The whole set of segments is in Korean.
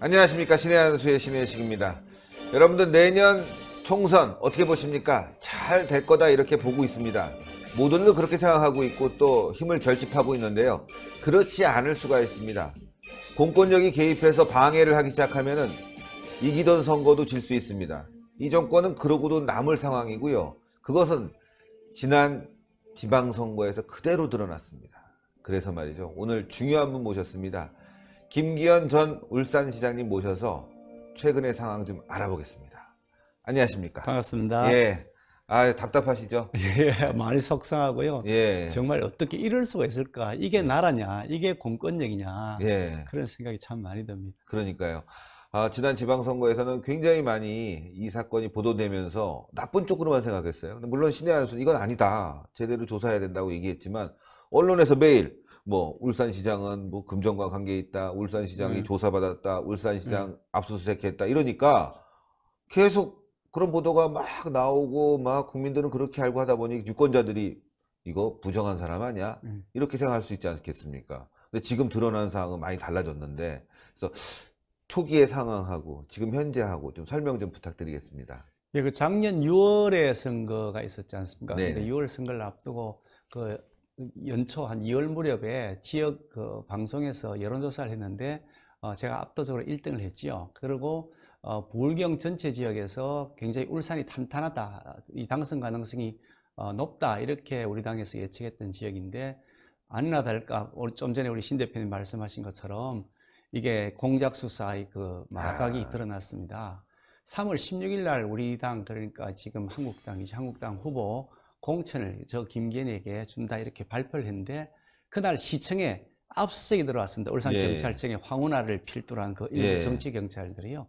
안녕하십니까 신의 한수의 신의 식입니다 여러분들 내년 총선 어떻게 보십니까 잘 될 거다 이렇게 보고 있습니다 모두들 그렇게 생각하고 있고 또 힘을 결집하고 있는데요 그렇지 않을 수가 있습니다 공권력이 개입해서 방해를 하기 시작하면 이기던 선거도 질 수 있습니다 이 정권은 그러고도 남을 상황이고요. 그것은 지난 지방선거에서 그대로 드러났습니다. 그래서 말이죠. 오늘 중요한 분 모셨습니다. 김기현 전 울산시장님 모셔서 최근의 상황 좀 알아보겠습니다. 안녕하십니까? 반갑습니다. 예. 아, 답답하시죠? 예, 많이 속상하고요. 예. 정말 어떻게 이럴 수가 있을까? 이게 예. 나라냐? 이게 공권력이냐? 예. 그런 생각이 참 많이 듭니다. 그러니까요. 아, 지난 지방선거에서는 굉장히 많이 이 사건이 보도되면서 나쁜 쪽으로만 생각했어요. 물론 신의 한수 는 이건 아니다. 제대로 조사해야 된다고 얘기했지만 언론에서 매일 뭐 울산시장은 뭐 금전과 관계 있다. 울산시장이 음. 조사받았다. 울산시장 음. 압수수색했다. 이러니까 계속 그런 보도가 막 나오고 막 국민들은 그렇게 알고 하다 보니 유권자들이 이거 부정한 사람 아니야? 음. 이렇게 생각할 수 있지 않겠습니까? 근데 지금 드러난 사항은 많이 달라졌는데 그래서 초기의 상황하고 지금 현재하고 좀 설명 좀 부탁드리겠습니다. 예, 그 작년 6월에 선거가 있었지 않습니까? 네. 근데 6월 선거를 앞두고 그 연초 한 2월 무렵에 지역 그 방송에서 여론조사를 했는데 어, 제가 압도적으로 1등을 했지요. 그리고 어, 부울경 전체 지역에서 굉장히 울산이 탄탄하다, 이 당선 가능성이 어, 높다 이렇게 우리 당에서 예측했던 지역인데 아니나 다를까 좀 전에 우리 신 대표님 말씀하신 것처럼 이게 공작 수사의 그 마각이 아. 드러났습니다. 3월 16일 날 우리 당 그러니까 지금 한국당이지 한국당 후보 공천을 저 김기현에게 준다 이렇게 발표를 했는데 그날 시청에 압수수색이 들어왔습니다. 울산경찰청에 예. 황운하를 필두로 한 그 일부 예. 정치경찰들이요.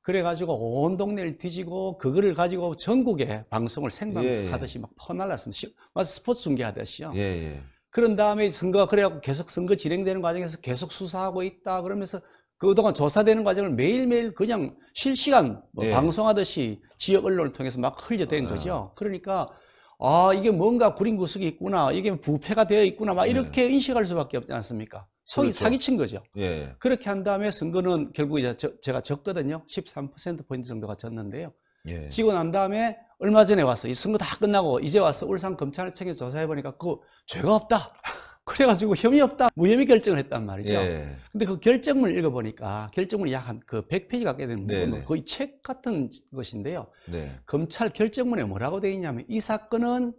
그래가지고 온 동네를 뒤지고 그거를 가지고 전국에 방송을 생방송하듯이 예, 예. 막 퍼날랐습니다. 스포츠 중계하듯이요. 예. 예. 그런 다음에 선거가 그래갖고 계속 선거 진행되는 과정에서 계속 수사하고 있다 그러면서 그동안 조사되는 과정을 매일매일 그냥 실시간 뭐 네. 방송하듯이 지역 언론을 통해서 막 흘려댄 아. 거죠. 그러니까 아 이게 뭔가 구린 구석이 있구나 이게 부패가 되어 있구나 막 이렇게 네. 인식할 수밖에 없지 않습니까? 속이 그렇죠. 사기친 거죠. 예. 그렇게 한 다음에 선거는 결국 이제 저, 제가 졌거든요. 13% 포인트 정도가 졌는데요. 예. 지고 난 다음에 얼마 전에 와서 이 선거 다 끝나고 이제 와서 울산 검찰청에 조사해 보니까 그 죄가 없다. 그래가지고 혐의 없다 무혐의 뭐 결정을 했단 말이죠. 예. 근데 그 결정문을 읽어보니까 결정문이 약한그 100페이지 가까이 되는 네, 네. 거의 책 같은 것인데요. 네. 검찰 결정문에 뭐라고 돼 있냐면 이 사건은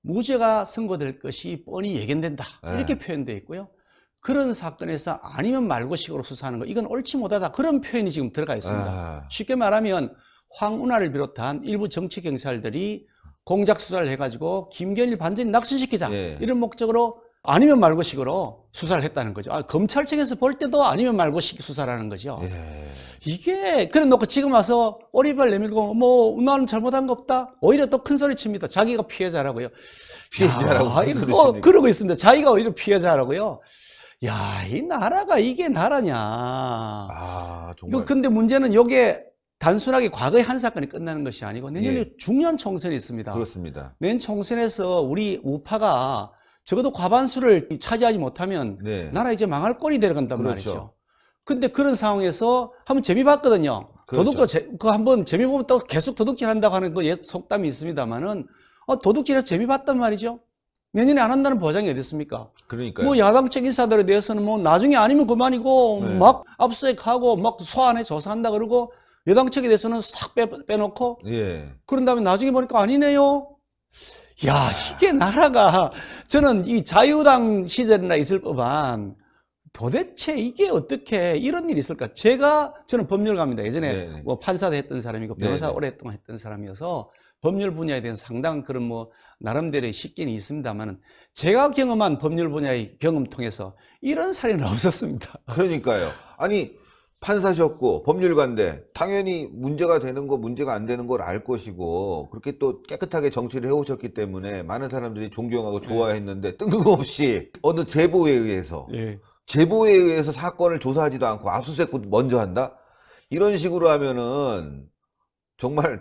무죄가 선고될 것이 뻔히 예견된다 예. 이렇게 표현돼 있고요. 그런 사건에서 아니면 말고식으로 수사하는 거 이건 옳지 못하다 그런 표현이 지금 들어가 있습니다. 아. 쉽게 말하면 황운하를 비롯한 일부 정치 경찰들이 공작 수사를 해가지고 김건희반전이 낙선시키자 예. 이런 목적으로 아니면 말고식으로 수사를 했다는 거죠. 아, 검찰 측에서 볼 때도 아니면 말고식 수사라는 거죠. 예. 이게 그래 놓고 지금 와서 오리발 내밀고 뭐 나는 잘못한 거 없다. 오히려 또 큰 소리 칩니다. 자기가 피해자라고요. 피해자라고. 야, 어, 그러고 있습니다. 자기가 오히려 피해자라고요. 야, 이 나라가 이게 나라냐. 아, 정말. 이거 근데 문제는 요게 단순하게 과거의 한 사건이 끝나는 것이 아니고 내년에 예. 중요한 총선이 있습니다. 그렇습니다. 내년 총선에서 우리 우파가 적어도 과반수를 차지하지 못하면 네. 나라 이제 망할 꼴이 되어간단 그렇죠. 말이죠. 근데 그런 상황에서 한번 재미 봤거든요. 그렇죠. 도둑도 그 한번 재미 보면 또 계속 도둑질 한다고 하는 그 속담이 있습니다만은 어, 도둑질에서 재미 봤단 말이죠. 내년에 안 한다는 보장이 어디 있습니까? 그러니까 요뭐 야당 측 인사들에 대해서는 뭐 나중에 아니면 그만이고 네. 막 압수색하고 막 소환해 조사한다 그러고 여당 측에 대해서는 싹 빼, 빼놓고 예. 그런 다음에 나중에 보니까 아니네요. 야 이게 나라가 저는 이 자유당 시절이나 있을 법한 도대체 이게 어떻게 이런 일이 있을까? 제가 저는 법률가입니다. 예전에 네네. 네. 뭐 판사도 했던 사람이고 네, 변호사 네네. 오랫동안 했던 사람이어서 법률 분야에 대한 상당한 그런 뭐 나름대로의 식견이 있습니다만은 제가 경험한 법률 분야의 경험 통해서 이런 사례는 없었습니다. 그러니까요. 아니 판사셨고 법률관데 당연히 문제가 되는 거 문제가 안 되는 걸 알 것이고 그렇게 또 깨끗하게 정치를 해오셨기 때문에 많은 사람들이 존경하고 네. 좋아했는데 뜬금없이 어느 제보에 의해서 예. 제보에 의해서 사건을 조사하지도 않고 압수수색도 먼저 한다 이런 식으로 하면은 정말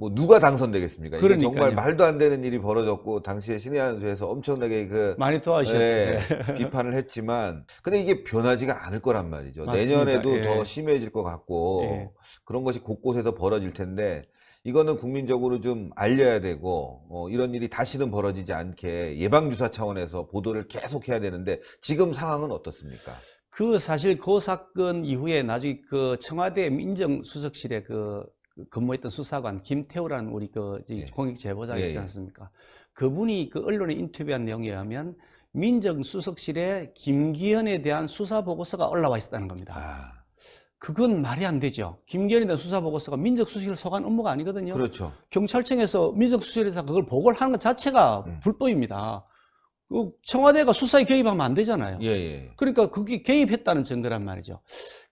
뭐 누가 당선되겠습니까? 그러 정말 말도 안 되는 일이 벌어졌고 당시에 신의 한수에서 엄청나게 그 많이 도와주셨죠. 예, 네. 비판을 했지만 근데 이게 변하지가 않을 거란 말이죠. 맞습니다. 내년에도 예. 더 심해질 것 같고 예. 그런 것이 곳곳에서 벌어질 텐데 이거는 국민적으로 좀 알려야 되고 어, 이런 일이 다시는 벌어지지 않게 예방 주사 차원에서 보도를 계속 해야 되는데 지금 상황은 어떻습니까? 그 사실 그 사건 이후에 나중에 그 청와대 민정수석실에 그그 근무했던 수사관 김태우라는 우리 그 예. 공익 제보자 예. 있지 예. 않습니까? 그분이 그 언론에 인터뷰한 내용에 의하면 민정수석실에 김기현에 대한 수사 보고서가 올라와 있었다는 겁니다. 아. 그건 말이 안 되죠. 김기현에 대한 수사 보고서가 민정수석실 소관 업무가 아니거든요. 그렇죠. 경찰청에서 민정수석실에서 그걸 보고를 하는 것 자체가 음. 불법입니다. 그 청와대가 수사에 개입하면 안 되잖아요. 예, 예. 그러니까 그게 개입했다는 증거란 말이죠.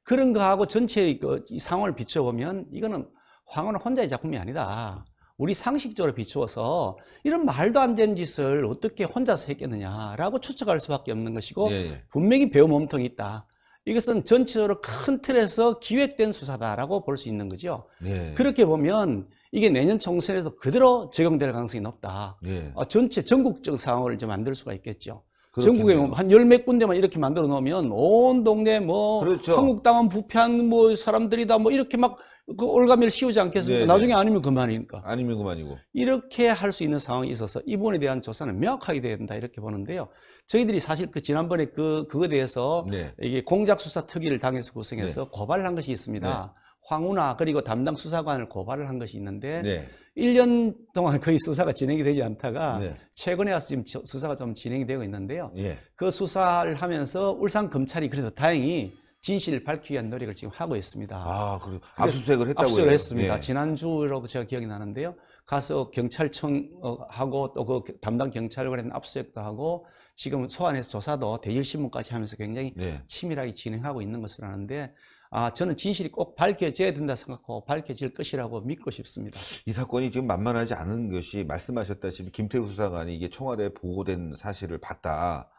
그런 거하고 전체 의그 상황을 비춰보면 이거는 황혼은 혼자의 작품이 아니다. 우리 상식적으로 비추어서 이런 말도 안 되는 짓을 어떻게 혼자서 했겠느냐라고 추측할 수밖에 없는 것이고 예. 예. 분명히 배우 몸통이 있다. 이것은 전체적으로 큰 틀에서 기획된 수사다라고 볼 수 있는 거죠. 예. 그렇게 보면 이게 내년 총선에도 그대로 적용될 가능성이 높다. 예. 어, 전체 전국적 상황을 좀 만들 수가 있겠죠. 전국에 뭐 한열 몇 군데만 이렇게 만들어 놓으면 온 동네 뭐 그렇죠. 한국당은 부패한 뭐 사람들이다 뭐 이렇게 막그 올가미를 씌우지 않겠습니까? 네네. 네. 나중에 아니면 그만이니까. 아니면 그만이고. 이렇게 할 수 있는 상황이 있어서 이 부분에 대한 조사는 명확하게 돼야 된다 이렇게 보는데요. 저희들이 사실 그 지난번에 그 그거에 대해서 네. 이게 공작 수사 특위를 당해서 구성해서 네. 고발을 한 것이 있습니다. 네. 황운하 그리고 담당 수사관을 고발을 한 것이 있는데 네. 1년 동안 거의 수사가 진행이 되지 않다가 네. 최근에 와서 지금 수사가 좀 진행이 되고 있는데요. 네. 그 수사를 하면서 울산 검찰이 그래서 다행히 진실을 밝히기 위한 노력을 지금 하고 있습니다. 아, 그리고 압수수색을 했다고요? 압수를 했습니다. 예. 지난주로 제가 기억이 나는데요. 가서 경찰청하고 또 그 담당 경찰관에 압수수색도 하고 지금 소환해서 조사도 대일신문까지 하면서 굉장히 네. 치밀하게 진행하고 있는 것으로 아는데 아, 저는 진실이 꼭 밝혀져야 된다 생각하고 밝혀질 것이라고 믿고 싶습니다. 이 사건이 지금 만만하지 않은 것이 말씀하셨다시피 김태우 수사관이 이게 청와대에 보고된 사실을 봤다라고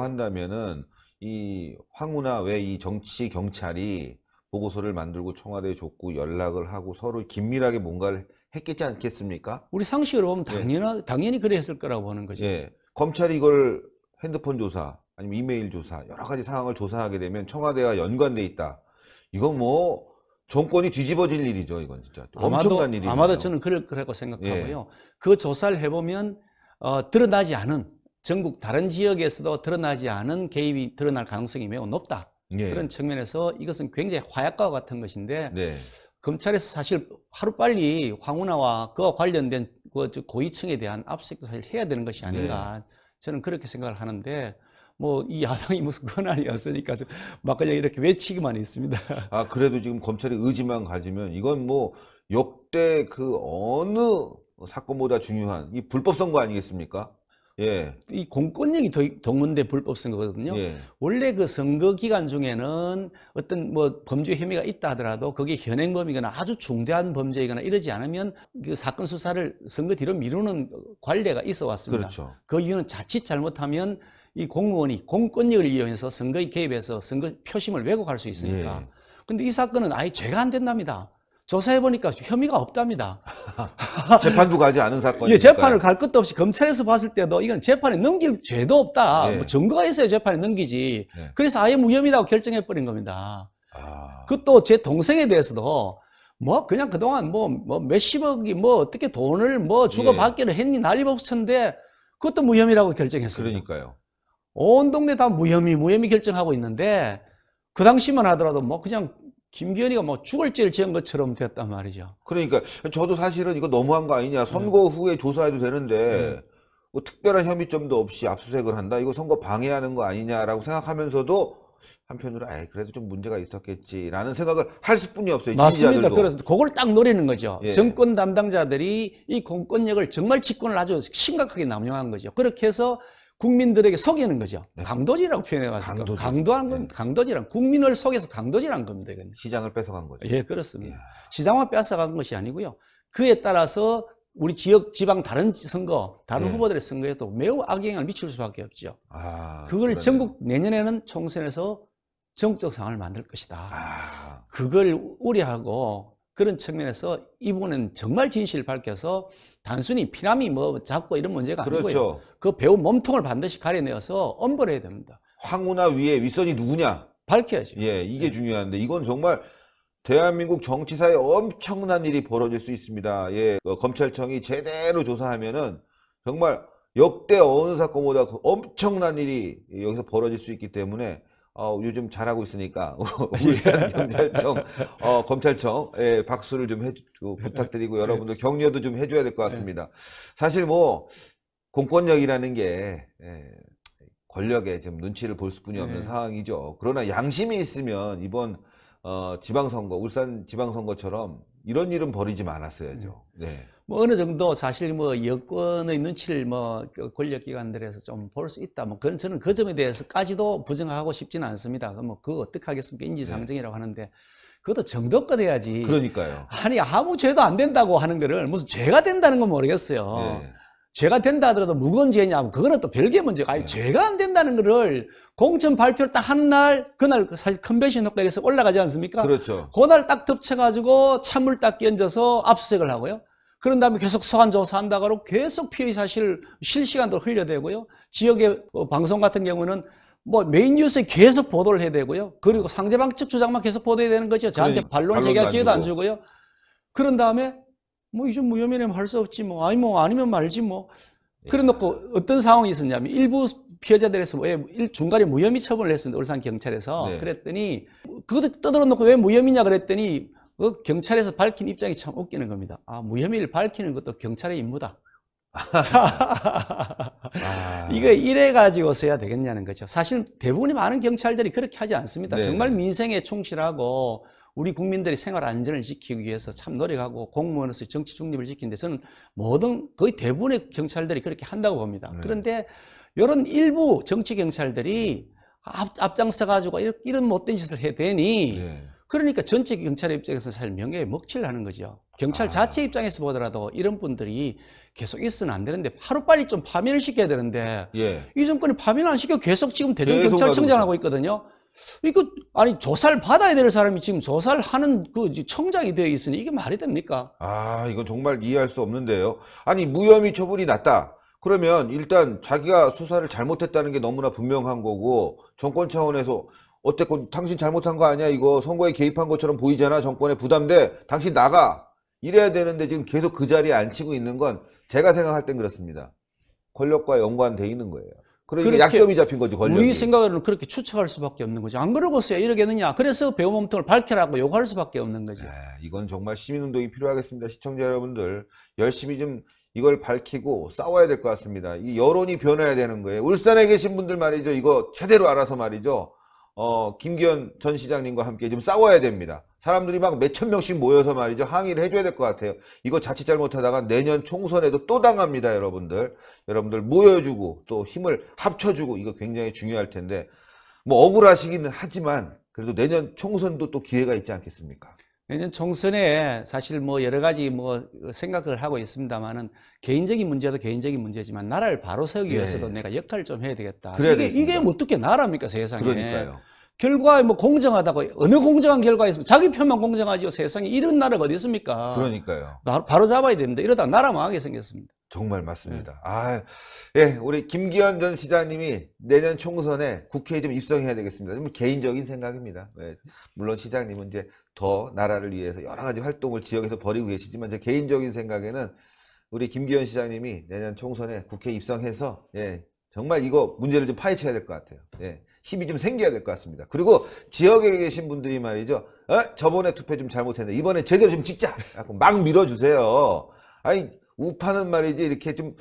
예. 한다면은 이 황우나 왜 이 정치 경찰이 보고서를 만들고 청와대에 줬고 연락을 하고 서로 긴밀하게 뭔가를 했겠지 않겠습니까? 우리 상식으로 보면 예. 당연하, 예. 당연히 그래 했을 거라고 보는 거죠. 예. 검찰이 이걸 핸드폰 조사 아니면 이메일 조사 여러 가지 상황을 조사하게 되면 청와대와 연관돼 있다. 이건 뭐 정권이 뒤집어질 일이죠. 이건 진짜 아마도, 엄청난 일이에요. 아마도 저는 그럴 거라고 생각하고요. 예. 그 조사를 해보면 어, 드러나지 않은 전국 다른 지역에서도 드러나지 않은 개입이 드러날 가능성이 매우 높다. 네. 그런 측면에서 이것은 굉장히 화약과 같은 것인데 네. 검찰에서 사실 하루빨리 황운하와 그와 관련된 그 고위층에 대한 압수수색도 사실 해야 되는 것이 아닌가 네. 저는 그렇게 생각을 하는데 뭐 이 야당이 무슨 권한이 없으니까 막 그냥 이렇게 외치기만 있습니다. 아 그래도 지금 검찰이 의지만 가지면 이건 뭐 역대 그 어느 사건보다 중요한 이 불법 선거 아니겠습니까? 예. 이 공권력이 동원된 불법 선거거든요. 예. 원래 그 선거 기간 중에는 어떤 뭐 범죄 혐의가 있다 하더라도 그게 현행범이거나 아주 중대한 범죄이거나 이러지 않으면 그 사건 수사를 선거 뒤로 미루는 관례가 있어 왔습니다. 그렇죠. 그 이유는 자칫 잘못하면 이 공무원이 공권력을 이용해서 선거에 개입해서 선거 표심을 왜곡할 수 있으니까. 예. 근데 이 사건은 아예 죄가 안 된답니다. 조사해보니까 혐의가 없답니다. 재판도 가지 않은 사건이 예, 재판을 갈 것도 없이 검찰에서 봤을 때도 이건 재판에 넘길 죄도 없다. 예. 뭐 증거가 있어야 재판에 넘기지. 예. 그래서 아예 무혐의라고 결정해버린 겁니다. 아... 그것도 제 동생에 대해서도 뭐 그냥 그동안 뭐, 뭐 몇십억이 뭐 어떻게 돈을 뭐 주고받기는 예. 했니 난리법쳤는데 그것도 무혐의라고 결정했어요. 그러니까요. 온 동네 다 무혐의, 무혐의 결정하고 있는데 그 당시만 하더라도 뭐 그냥 김기현이가 뭐죽을죄를 지은 것처럼 됐단 말이죠. 그러니까 저도 사실은 이거 너무한 거 아니냐. 선거 네. 후에 조사해도 되는데 네. 뭐 특별한 혐의점도 없이 압수수색을 한다. 이거 선거 방해하는 거 아니냐라고 생각하면서도 한편으로 아이 그래도 좀 문제가 있었겠지라는 생각을 할 수뿐이 없어요. 맞습니다. 그래서 그걸 딱 노리는 거죠. 예. 정권 담당자들이 이 공권력을 정말 집권을 아주 심각하게 남용한 거죠. 그렇게 해서 국민들에게 속이는 거죠. 네. 강도질이라고 표현해봤습니다. 강도질. 강도한 건 네. 강도질한 국민을 속여서 강도질한 겁니다. 이건. 시장을 뺏어간 거죠. 예, 그렇습니다. 이 예. 시장만 뺏어간 것이 아니고요. 그에 따라서 우리 지역, 지방 다른 선거, 다른 네. 후보들의 선거에도 매우 악영향을 미칠 수밖에 없죠. 아, 그걸 그러네 전국 내년에는 총선에서 정국적 상황을 만들 것이다. 아. 그걸 우려하고 그런 측면에서 이분은 정말 진실을 밝혀서 단순히 피라미 뭐 잡고 이런 문제가 그렇죠. 아니고요. 그 배우 몸통을 반드시 가려내어서 엄벌해야 됩니다. 황우나 위에 윗선이 누구냐? 밝혀야죠. 예, 이게 네. 중요한데 이건 정말 대한민국 정치사에 엄청난 일이 벌어질 수 있습니다. 예, 어, 검찰청이 제대로 조사하면은 정말 역대 어느 사건보다 그 엄청난 일이 여기서 벌어질 수 있기 때문에 어, 요즘 잘하고 있으니까 예. 울산 경찰청 어, 검찰청 예, 박수를 좀 해, 어, 그 부탁드리고 예. 여러분들 격려도 좀 해줘야 될것 예. 같습니다. 사실 뭐 공권력이라는 게 예, 권력에 지금 눈치를 볼 수뿐이 없는 상황이죠. 그러나 양심이 있으면 이번 어, 지방선거 울산 지방선거처럼 이런 일은 벌이지않았어야죠 음. 네. 뭐 어느 정도 사실 뭐 여권의 눈치를 뭐 그 권력기관들에서 좀 볼 수 있다. 뭐 그런 저는 그 점에 대해서까지도 부정하고 싶지는 않습니다. 그 뭐그 어떻게 하겠습니까? 인지상정이라고 하는데 그것도 정도껏 해야지. 그러니까요. 아니 아무 죄도 안 된다고 하는 거를 무슨 죄가 된다는 건 모르겠어요. 네. 죄가 된다 하더라도 무거운 죄냐면 그거는 또 별개 의 문제가 아니 네. 죄가 안 된다는 거를 공천 발표를 딱 한 날 그날 그 사실 컨벤션 효과에서 올라가지 않습니까? 그렇죠. 그날 딱 덮쳐가지고 찬물 딱 끼얹어서 압수색을 수 하고요. 그런 다음에 계속 소환 조사한다 그러고 계속 피해 사실 실시간으로 흘려대고요. 지역의 어, 방송 같은 경우는 뭐 메인 뉴스에 계속 보도를 해야 되고요. 그리고 상대방 측 주장만 계속 보도해야 되는 거죠. 저한테 그러니까 반론 제기할 기회도 안 주고요. 그런 다음에 뭐 이전 무혐의라면 할 수 없지 뭐 아니 뭐 아니면 말지 뭐 예. 그래 놓고 어떤 상황이 있었냐면 일부 피해자들에서 왜 중간에 무혐의 처분을 했었는데 울산 경찰에서 네. 그랬더니 그것도 떠들어 놓고 왜 무혐의냐 그랬더니 그 경찰에서 밝힌 입장이 참 웃기는 겁니다. 아 무혐의를 밝히는 것도 경찰의 임무다. 아. 이거 이래 가지고 써야 되겠냐는 거죠. 사실 대부분의 많은 경찰들이 그렇게 하지 않습니다. 네. 정말 민생에 충실하고 우리 국민들이 생활 안전을 지키기 위해서 참 노력하고 공무원으로서 정치 중립을 지키는데 저는 모든 거의 대부분의 경찰들이 그렇게 한다고 봅니다. 네. 그런데 이런 일부 정치 경찰들이 앞, 앞장서 가지고 이런, 이런 못된 짓을 해야되니 네. 그러니까 전체 경찰의 입장에서 사실 명예에 먹칠을 하는 거죠. 경찰 아. 자체 입장에서 보더라도 이런 분들이 계속 있으면 안 되는데 하루빨리 좀 파면을 시켜야 되는데 예. 이 정권이 파면을 안 시켜 계속 지금 대전경찰청장하고 있거든요. 이거 아니 조사를 받아야 될 사람이 지금 조사를 하는 그 청장이 되어 있으니 이게 말이 됩니까? 아 이건 정말 이해할 수 없는데요. 아니 무혐의 처분이 났다. 그러면 일단 자기가 수사를 잘못했다는 게 너무나 분명한 거고 정권 차원에서 어쨌건 당신 잘못한 거 아니야 이거 선거에 개입한 것처럼 보이잖아 정권에 부담돼 당신 나가 이래야 되는데 지금 계속 그 자리에 앉히고 있는 건 제가 생각할 땐 그렇습니다. 권력과 연관돼 있는 거예요. 그러니까 약점이 잡힌 거지 권력이. 우리 생각으로는 그렇게 추측할 수밖에 없는 거죠. 안 그러고서야 이러겠느냐. 그래서 배우 몸통을 밝혀라고 요구할 수밖에 없는 거죠. 네, 이건 정말 시민운동이 필요하겠습니다. 시청자 여러분들 열심히 좀 이걸 밝히고 싸워야 될 것 같습니다. 이 여론이 변해야 되는 거예요. 울산에 계신 분들 말이죠. 이거 최대로 알아서 말이죠. 어, 김기현 전 시장님과 함께 좀 싸워야 됩니다. 사람들이 막 몇천 명씩 모여서 말이죠. 항의를 해줘야 될 것 같아요. 이거 자칫 잘못하다가 내년 총선에도 또 당합니다, 여러분들. 여러분들 모여주고 또 힘을 합쳐주고 이거 굉장히 중요할 텐데 뭐 억울하시기는 하지만 그래도 내년 총선도 또 기회가 있지 않겠습니까? 내년 총선에 사실 뭐 여러 가지 뭐 생각을 하고 있습니다만은 개인적인 문제도 개인적인 문제지만 나라를 바로 세우기 네. 위해서도 예. 내가 역할을 좀 해야 되겠다. 그게되겠습 이게 뭐 어떻게 나라입니까 세상에? 그러니까요. 결과 뭐 공정하다고 어느 공정한 결과 있으면 자기 편만 공정하지요. 세상에 이런 나라가 어디 있습니까? 그러니까요. 바로, 바로 잡아야 됩니다. 이러다 나라 망하게 생겼습니다. 정말 맞습니다. 네. 아, 예, 우리 김기현 전 시장님이 내년 총선에 국회에 좀 입성해야 되겠습니다. 좀 개인적인 생각입니다. 예, 물론 시장님은 이제 더 나라를 위해서 여러 가지 활동을 지역에서 벌이고 계시지만 제 개인적인 생각에는 우리 김기현 시장님이 내년 총선에 국회 입성해서 예, 정말 이거 문제를 좀 파헤쳐야 될 것 같아요. 예. 힘이 좀 생겨야 될 것 같습니다. 그리고 지역에 계신 분들이 말이죠. 어? 저번에 투표 좀 잘못했는데 이번에 제대로 좀 찍자. 막 밀어주세요. 아니 우파는 말이지 이렇게 좀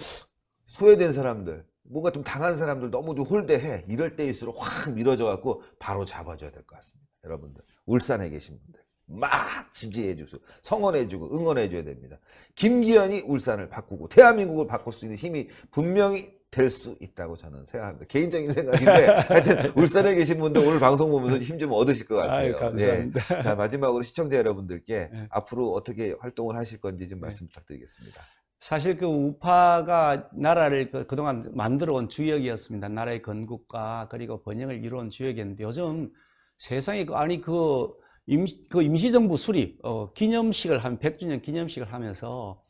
소외된 사람들 뭔가 좀 당한 사람들 너무 좀 홀대해 이럴 때일수록 확밀어져 갖고 바로 잡아줘야 될 것 같습니다. 여러분들 울산에 계신 분들 막 지지해 주고 성원해 주고 응원해 줘야 됩니다. 김기현이 울산을 바꾸고 대한민국을 바꿀 수 있는 힘이 분명히 될수 있다고 저는 생각합니다. 개인적인 생각인데 하여튼 울산에 계신 분들 오늘 방송 보면서 힘 좀 얻으실 것 같아요. 아유, 감사합니다. 네. 자 마지막으로 시청자 여러분들께 네. 앞으로 어떻게 활동을 하실 건지 좀 예. 말씀 부탁드리겠습니다. 사실 그 우파가 나라를 그 그동안 만들어 온 주역이었습니다. 나라의 건국과 그리고 번영을 이루어온 주역이었는데 요즘 세상에 그 아니 그, 임시, 그 임시정부 수립 어, 기념식을 한 100주년 기념식을 하면서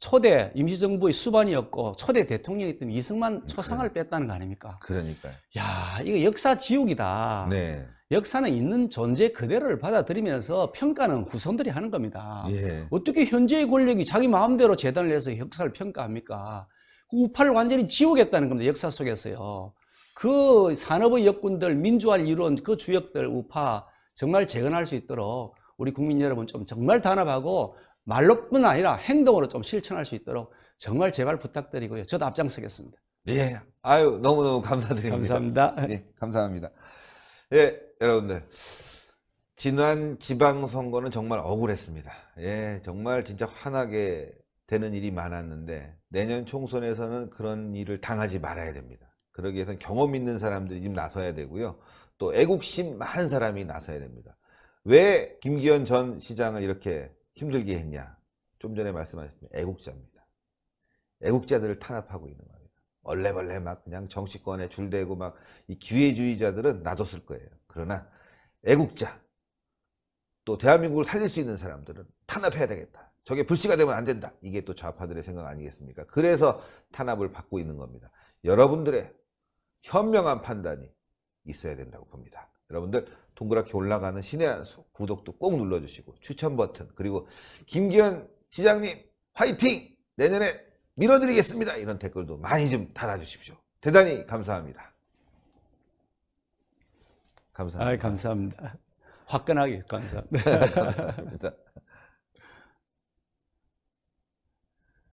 초대 임시정부의 수반이었고 초대 대통령이었던 이승만 네. 초상을 뺐다는 거 아닙니까? 그러니까요. 야, 이거 역사 지옥이다. 네. 역사는 있는 존재 그대로를 받아들이면서 평가는 후손들이 하는 겁니다. 예. 어떻게 현재의 권력이 자기 마음대로 재단을 해서 역사를 평가합니까? 그 우파를 완전히 지우겠다는 겁니다. 역사 속에서요. 그 산업의 역군들, 민주화를 이룬 그 주역들, 우파 정말 재건할 수 있도록 우리 국민 여러분 좀 정말 단합하고 말로뿐 아니라 행동으로 좀 실천할 수 있도록 정말 제발 부탁드리고요. 저도 앞장서겠습니다. 예. 아유, 너무너무 감사드립니다. 감사합니다. 예, 감사합니다. 예, 여러분들. 지난 지방선거는 정말 억울했습니다. 예, 정말 진짜 화나게 되는 일이 많았는데 내년 총선에서는 그런 일을 당하지 말아야 됩니다. 그러기 위해서는 경험 있는 사람들이 지금 나서야 되고요. 또 애국심 한 사람이 나서야 됩니다. 왜 김기현 전 시장을 이렇게 힘들게 했냐? 좀 전에 말씀하셨던 애국자입니다. 애국자들을 탄압하고 있는 겁니다. 얼레벌레 막 그냥 정치권에 줄대고 막 이 기회주의자들은 놔뒀을 거예요. 그러나 애국자, 또 대한민국을 살릴 수 있는 사람들은 탄압해야 되겠다. 저게 불씨가 되면 안 된다. 이게 또 좌파들의 생각 아니겠습니까? 그래서 탄압을 받고 있는 겁니다. 여러분들의 현명한 판단이 있어야 된다고 봅니다. 여러분들 동그랗게 올라가는 신의 한수 구독도 꼭 눌러주시고 추천 버튼 그리고 김기현 시장님 화이팅 내년에 밀어드리겠습니다 이런 댓글도 많이 좀 달아주십시오 대단히 감사합니다 감사합니다 아, 감사합니다 화끈하게 감사합니다 감사합니다